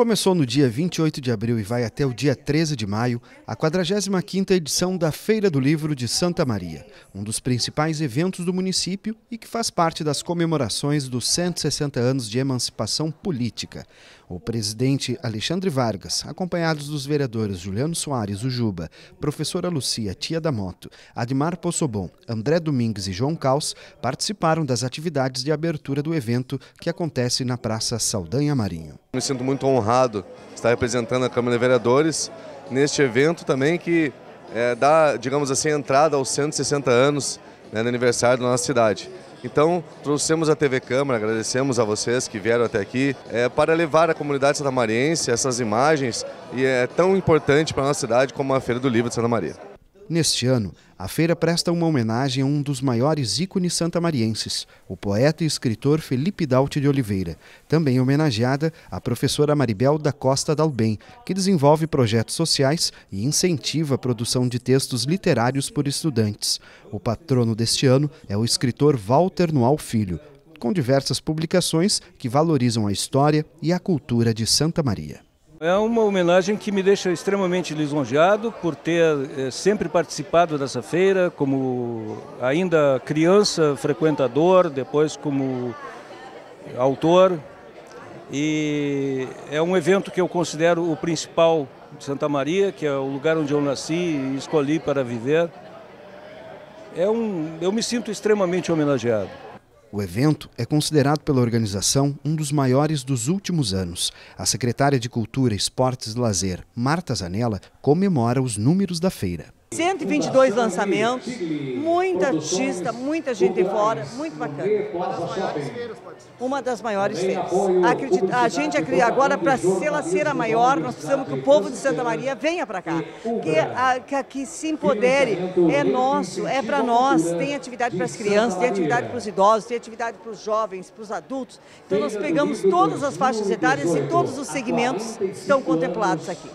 Começou no dia 28 de abril e vai até o dia 13 de maio a 45ª edição da Feira do Livro de Santa Maria, um dos principais eventos do município e que faz parte das comemorações dos 160 anos de emancipação política. O presidente Alexandre Vargas, acompanhados dos vereadores Juliano Soares Ujuba, professora Lucia Tia da Moto, Admar Possobon, André Domingues e João Caos, participaram das atividades de abertura do evento que acontece na Praça Saldanha Marinho. Me sinto muito honrado honrado estar representando a Câmara de Vereadores neste evento também que é, dá, digamos assim, entrada aos 160 anos né, do aniversário da nossa cidade. Então, trouxemos a TV Câmara, agradecemos a vocês que vieram até aqui, é, para levar à comunidade santamariense essas imagens, e é tão importante para a nossa cidade como a Feira do Livro de Santa Maria. Neste ano, a feira presta uma homenagem a um dos maiores ícones santamarienses, o poeta e escritor Felipe Daute de Oliveira, também homenageada a professora Maribel da Costa Dalben, que desenvolve projetos sociais e incentiva a produção de textos literários por estudantes. O patrono deste ano é o escritor Walter Noal Filho, com diversas publicações que valorizam a história e a cultura de Santa Maria. É uma homenagem que me deixa extremamente lisonjeado por ter eh, sempre participado dessa feira, como ainda criança frequentador, depois como autor. E é um evento que eu considero o principal de Santa Maria, que é o lugar onde eu nasci e escolhi para viver. É um, eu me sinto extremamente homenageado. O evento é considerado pela organização um dos maiores dos últimos anos. A secretária de Cultura, Esportes e Lazer, Marta Zanella, comemora os números da feira. 122 lançamentos, muita artista, muita gente fora, muito bacana. Uma das maiores feiras. Acredita, a gente é agora, para ela ser a maior, nós precisamos que o povo de Santa Maria venha para cá, que, a, que, que se empodere, é nosso, é para nós, tem atividade para as crianças, tem atividade para os idosos, tem atividade para os jovens, para os adultos. Então nós pegamos todas as faixas etárias e todos os segmentos estão contemplados aqui.